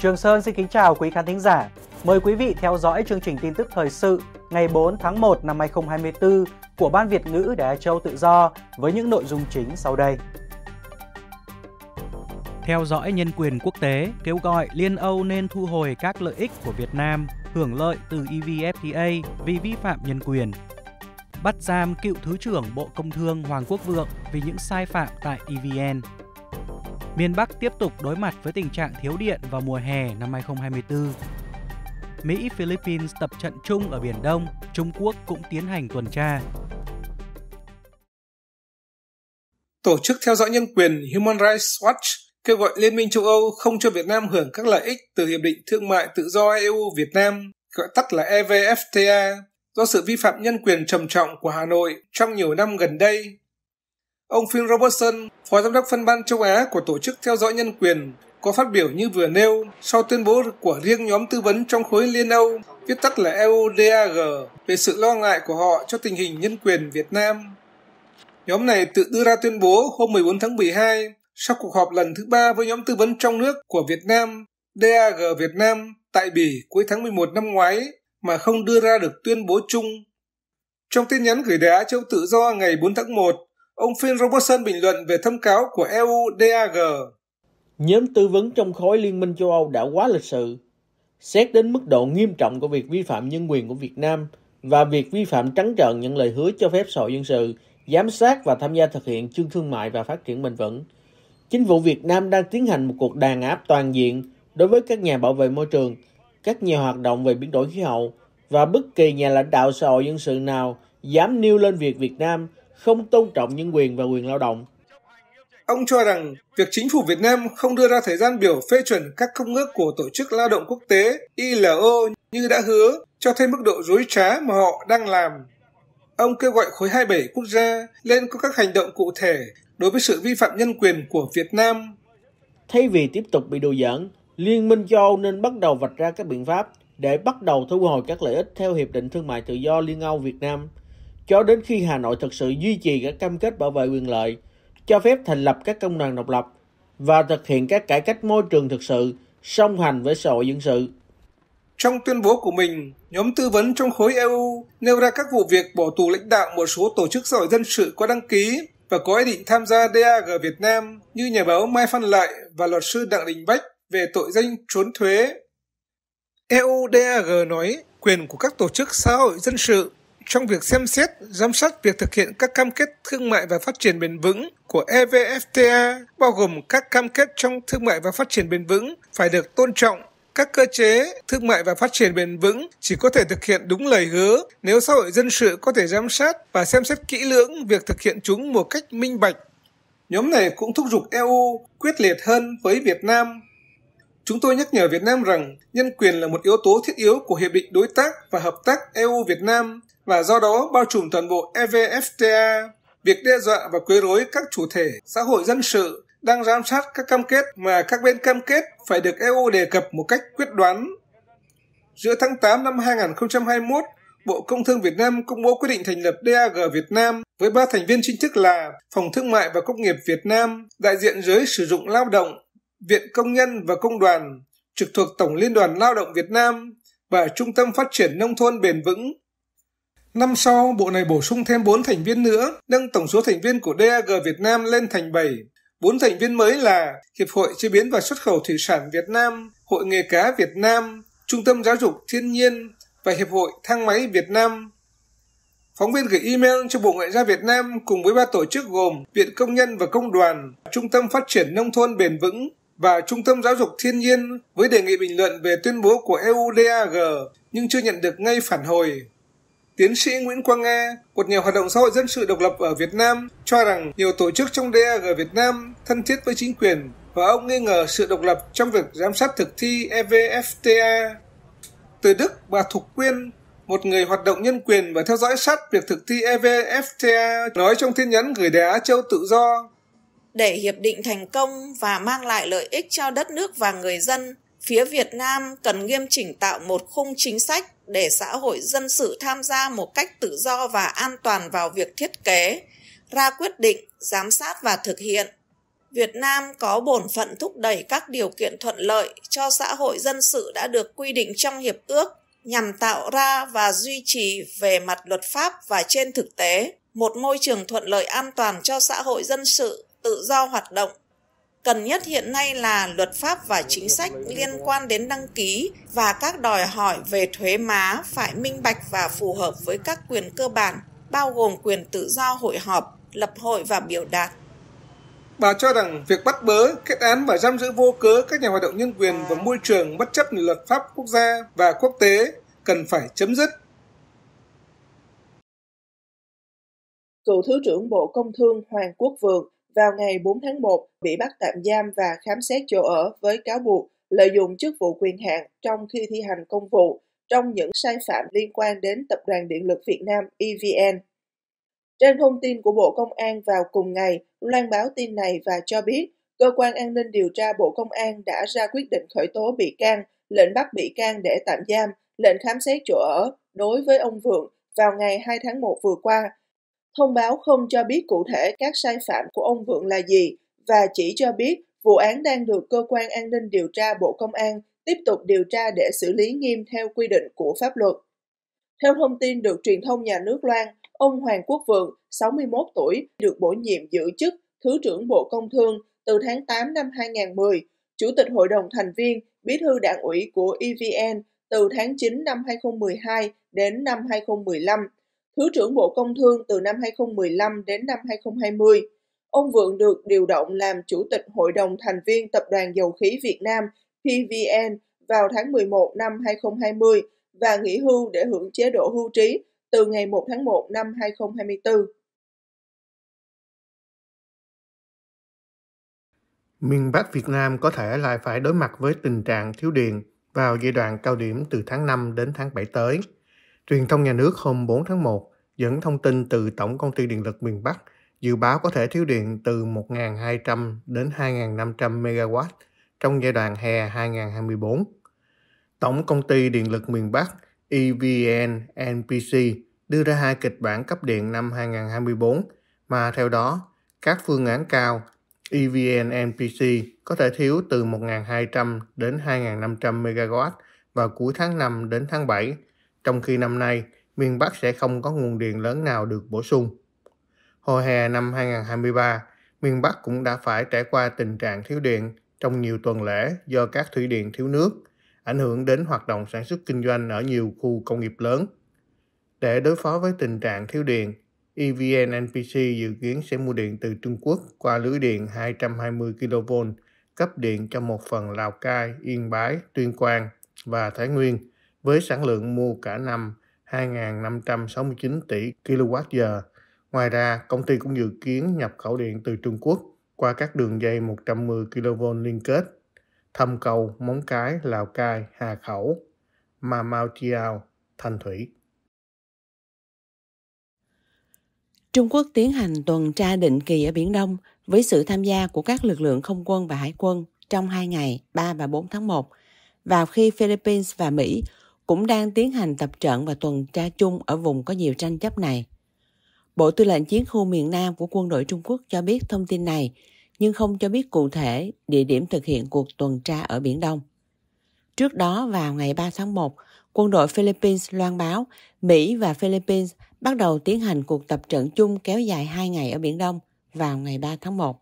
Trường Sơn xin kính chào quý khán thính giả. Mời quý vị theo dõi chương trình tin tức thời sự ngày 4 tháng 1 năm 2024 của Ban Việt ngữ Đài Châu Tự Do với những nội dung chính sau đây. Theo dõi nhân quyền quốc tế, kêu gọi Liên Âu nên thu hồi các lợi ích của Việt Nam hưởng lợi từ EVFTA vì vi phạm nhân quyền. Bắt giam cựu Thứ trưởng Bộ Công Thương Hoàng Quốc Vượng vì những sai phạm tại EVN miền Bắc tiếp tục đối mặt với tình trạng thiếu điện vào mùa hè năm 2024. Mỹ, Philippines tập trận chung ở Biển Đông, Trung Quốc cũng tiến hành tuần tra. Tổ chức theo dõi nhân quyền Human Rights Watch kêu gọi Liên minh châu Âu không cho Việt Nam hưởng các lợi ích từ Hiệp định Thương mại Tự do EU Việt Nam, gọi tắt là EVFTA, do sự vi phạm nhân quyền trầm trọng của Hà Nội trong nhiều năm gần đây Ông Phil Robertson, Phó Giám đốc phân ban châu Á của Tổ chức Theo dõi Nhân quyền, có phát biểu như vừa nêu sau tuyên bố của riêng nhóm tư vấn trong khối Liên Âu, viết tắt là EUDAG, về sự lo ngại của họ cho tình hình nhân quyền Việt Nam. Nhóm này tự đưa ra tuyên bố hôm 14 tháng 12 sau cuộc họp lần thứ ba với nhóm tư vấn trong nước của Việt Nam, DAG Việt Nam, tại Bỉ cuối tháng 11 năm ngoái mà không đưa ra được tuyên bố chung. Trong tin nhắn gửi Á châu tự do ngày 4 tháng 1, Ông Phil Robertson bình luận về thông cáo của EU DAG. Nhóm tư vấn trong khối Liên minh châu Âu đã quá lịch sự. Xét đến mức độ nghiêm trọng của việc vi phạm nhân quyền của Việt Nam và việc vi phạm trắng trợn những lời hứa cho phép xã dân sự, giám sát và tham gia thực hiện chương thương mại và phát triển bền vững. Chính phủ Việt Nam đang tiến hành một cuộc đàn áp toàn diện đối với các nhà bảo vệ môi trường, các nhà hoạt động về biến đổi khí hậu và bất kỳ nhà lãnh đạo xã hội dân sự nào dám nêu lên việc Việt Nam – không tôn trọng nhân quyền và quyền lao động. Ông cho rằng việc chính phủ Việt Nam không đưa ra thời gian biểu phê chuẩn các công ước của Tổ chức Lao động Quốc tế ILO như đã hứa cho thấy mức độ rối trá mà họ đang làm. Ông kêu gọi khối 27 quốc gia lên có các hành động cụ thể đối với sự vi phạm nhân quyền của Việt Nam. Thay vì tiếp tục bị đùa giỡn, Liên minh châu Âu nên bắt đầu vạch ra các biện pháp để bắt đầu thu hồi các lợi ích theo Hiệp định Thương mại Tự do Liên Âu Việt Nam – cho đến khi Hà Nội thực sự duy trì các cam kết bảo vệ quyền lợi, cho phép thành lập các công đoàn độc lập và thực hiện các cải cách môi trường thực sự song hành với xã hội dân sự. Trong tuyên bố của mình, nhóm tư vấn trong khối EU nêu ra các vụ việc bỏ tù lãnh đạo một số tổ chức xã hội dân sự có đăng ký và có ý định tham gia DAG Việt Nam như nhà báo Mai Phan Lại và luật sư Đặng Đình Bách về tội danh trốn thuế. EU DAG nói quyền của các tổ chức xã hội dân sự trong việc xem xét, giám sát việc thực hiện các cam kết thương mại và phát triển bền vững của EVFTA, bao gồm các cam kết trong thương mại và phát triển bền vững phải được tôn trọng. Các cơ chế thương mại và phát triển bền vững chỉ có thể thực hiện đúng lời hứa nếu xã hội dân sự có thể giám sát và xem xét kỹ lưỡng việc thực hiện chúng một cách minh bạch. Nhóm này cũng thúc giục EU quyết liệt hơn với Việt Nam Chúng tôi nhắc nhở Việt Nam rằng nhân quyền là một yếu tố thiết yếu của Hiệp định Đối tác và Hợp tác EU-Việt Nam và do đó bao trùm toàn bộ evfta việc đe dọa và quấy rối các chủ thể xã hội dân sự đang giám sát các cam kết mà các bên cam kết phải được EU đề cập một cách quyết đoán. Giữa tháng 8 năm 2021, Bộ Công Thương Việt Nam công bố quyết định thành lập DAG Việt Nam với ba thành viên chính thức là Phòng Thương mại và Công nghiệp Việt Nam, đại diện giới sử dụng lao động, Viện Công nhân và Công đoàn, trực thuộc Tổng Liên đoàn Lao động Việt Nam và Trung tâm Phát triển Nông thôn Bền vững Năm sau, bộ này bổ sung thêm 4 thành viên nữa, nâng tổng số thành viên của DAG Việt Nam lên thành 7. Bốn thành viên mới là Hiệp hội Chế biến và Xuất khẩu Thủy sản Việt Nam, Hội nghề cá Việt Nam, Trung tâm Giáo dục Thiên nhiên và Hiệp hội Thang máy Việt Nam. Phóng viên gửi email cho Bộ Ngoại giao Việt Nam cùng với ba tổ chức gồm Viện Công nhân và Công đoàn, Trung tâm Phát triển Nông thôn Bền vững và Trung tâm Giáo dục Thiên nhiên với đề nghị bình luận về tuyên bố của EU DAG nhưng chưa nhận được ngay phản hồi. Tiến sĩ Nguyễn Quang Nga, một nhà hoạt động xã hội dân sự độc lập ở Việt Nam, cho rằng nhiều tổ chức trong DAG Việt Nam thân thiết với chính quyền và ông nghi ngờ sự độc lập trong việc giám sát thực thi EVFTA. Từ Đức, bà Thục Quyên, một người hoạt động nhân quyền và theo dõi sát việc thực thi EVFTA, nói trong tin nhắn gửi Đài Á Châu tự do. Để hiệp định thành công và mang lại lợi ích cho đất nước và người dân, phía Việt Nam cần nghiêm chỉnh tạo một khung chính sách để xã hội dân sự tham gia một cách tự do và an toàn vào việc thiết kế, ra quyết định, giám sát và thực hiện. Việt Nam có bổn phận thúc đẩy các điều kiện thuận lợi cho xã hội dân sự đã được quy định trong hiệp ước nhằm tạo ra và duy trì về mặt luật pháp và trên thực tế một môi trường thuận lợi an toàn cho xã hội dân sự tự do hoạt động Cần nhất hiện nay là luật pháp và chính sách liên quan đến đăng ký và các đòi hỏi về thuế má phải minh bạch và phù hợp với các quyền cơ bản, bao gồm quyền tự do hội họp, lập hội và biểu đạt. Bà cho rằng việc bắt bớ, kết án và giam giữ vô cớ các nhà hoạt động nhân quyền và môi trường bất chấp luật pháp quốc gia và quốc tế cần phải chấm dứt. Cựu Thứ trưởng Bộ Công Thương Hoàng Quốc Vượng vào ngày 4 tháng 1 bị bắt tạm giam và khám xét chỗ ở với cáo buộc lợi dụng chức vụ quyền hạn trong khi thi hành công vụ trong những sai phạm liên quan đến Tập đoàn Điện lực Việt Nam EVN. Trên thông tin của Bộ Công an vào cùng ngày, loan báo tin này và cho biết cơ quan an ninh điều tra Bộ Công an đã ra quyết định khởi tố bị can, lệnh bắt bị can để tạm giam, lệnh khám xét chỗ ở đối với ông Vượng vào ngày 2 tháng 1 vừa qua Thông báo không cho biết cụ thể các sai phạm của ông Vượng là gì và chỉ cho biết vụ án đang được cơ quan an ninh điều tra Bộ Công an tiếp tục điều tra để xử lý nghiêm theo quy định của pháp luật. Theo thông tin được truyền thông nhà nước Loan, ông Hoàng Quốc Vượng, 61 tuổi, được bổ nhiệm giữ chức Thứ trưởng Bộ Công Thương từ tháng 8 năm 2010, Chủ tịch Hội đồng thành viên, Bí thư Đảng ủy của EVN từ tháng 9 năm 2012 đến năm 2015 Thứ trưởng Bộ Công Thương từ năm 2015 đến năm 2020. Ông Vượng được điều động làm Chủ tịch Hội đồng thành viên Tập đoàn Dầu khí Việt Nam PVN vào tháng 11 năm 2020 và nghỉ hưu để hưởng chế độ hưu trí từ ngày 1 tháng 1 năm 2024. Miền Bắc Việt Nam có thể lại phải đối mặt với tình trạng thiếu điện vào giai đoạn cao điểm từ tháng 5 đến tháng 7 tới – Truyền thông nhà nước hôm 4 tháng 1 dẫn thông tin từ Tổng Công ty Điện lực miền Bắc dự báo có thể thiếu điện từ 1.200 đến 2.500 MW trong giai đoạn hè 2024. Tổng Công ty Điện lực miền Bắc EVN NPC đưa ra hai kịch bản cấp điện năm 2024 mà theo đó các phương án cao EVN NPC có thể thiếu từ 1.200 đến 2.500 MW vào cuối tháng 5 đến tháng 7 trong khi năm nay miền Bắc sẽ không có nguồn điện lớn nào được bổ sung. Hồi hè năm 2023, miền Bắc cũng đã phải trải qua tình trạng thiếu điện trong nhiều tuần lễ do các thủy điện thiếu nước, ảnh hưởng đến hoạt động sản xuất kinh doanh ở nhiều khu công nghiệp lớn. Để đối phó với tình trạng thiếu điện, EVN NPC dự kiến sẽ mua điện từ Trung Quốc qua lưới điện 220 kV, cấp điện cho một phần Lào Cai, Yên Bái, Tuyên Quang và Thái Nguyên – với sản lượng mua cả năm 2.569 tỷ kWh. Ngoài ra, công ty cũng dự kiến nhập khẩu điện từ Trung Quốc qua các đường dây 110 kV liên kết Thâm Cầu, Móng Cái, Lào Cai, Hà Khẩu, Ma Mau Chiao, Thanh Thủy. Trung Quốc tiến hành tuần tra định kỳ ở Biển Đông với sự tham gia của các lực lượng không quân và hải quân trong hai ngày 3 và 4 tháng 1, vào khi Philippines và Mỹ cũng đang tiến hành tập trận và tuần tra chung ở vùng có nhiều tranh chấp này. Bộ Tư lệnh Chiến khu miền Nam của quân đội Trung Quốc cho biết thông tin này, nhưng không cho biết cụ thể địa điểm thực hiện cuộc tuần tra ở Biển Đông. Trước đó vào ngày 3 tháng 1, quân đội Philippines loan báo Mỹ và Philippines bắt đầu tiến hành cuộc tập trận chung kéo dài 2 ngày ở Biển Đông vào ngày 3 tháng 1.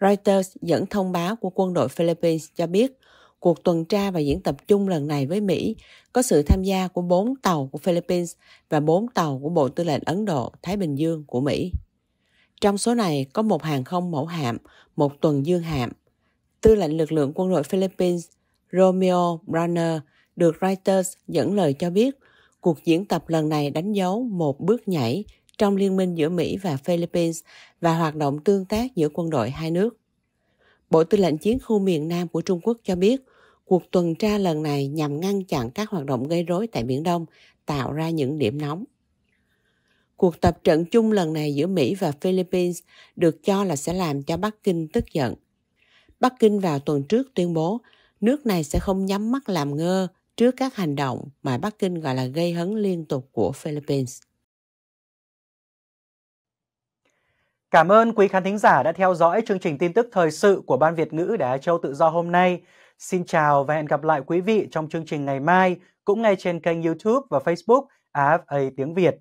Reuters dẫn thông báo của quân đội Philippines cho biết Cuộc tuần tra và diễn tập chung lần này với Mỹ có sự tham gia của 4 tàu của Philippines và 4 tàu của Bộ Tư lệnh Ấn Độ, Thái Bình Dương của Mỹ. Trong số này có một hàng không mẫu hạm, một tuần dương hạm. Tư lệnh lực lượng quân đội Philippines Romeo Brunner được Reuters dẫn lời cho biết cuộc diễn tập lần này đánh dấu một bước nhảy trong liên minh giữa Mỹ và Philippines và hoạt động tương tác giữa quân đội hai nước. Bộ Tư lệnh Chiến khu miền Nam của Trung Quốc cho biết Cuộc tuần tra lần này nhằm ngăn chặn các hoạt động gây rối tại Biển Đông, tạo ra những điểm nóng. Cuộc tập trận chung lần này giữa Mỹ và Philippines được cho là sẽ làm cho Bắc Kinh tức giận. Bắc Kinh vào tuần trước tuyên bố nước này sẽ không nhắm mắt làm ngơ trước các hành động mà Bắc Kinh gọi là gây hấn liên tục của Philippines. Cảm ơn quý khán thính giả đã theo dõi chương trình tin tức thời sự của Ban Việt ngữ Đài Châu Tự Do hôm nay. Xin chào và hẹn gặp lại quý vị trong chương trình ngày mai cũng ngay trên kênh YouTube và Facebook AFA tiếng Việt.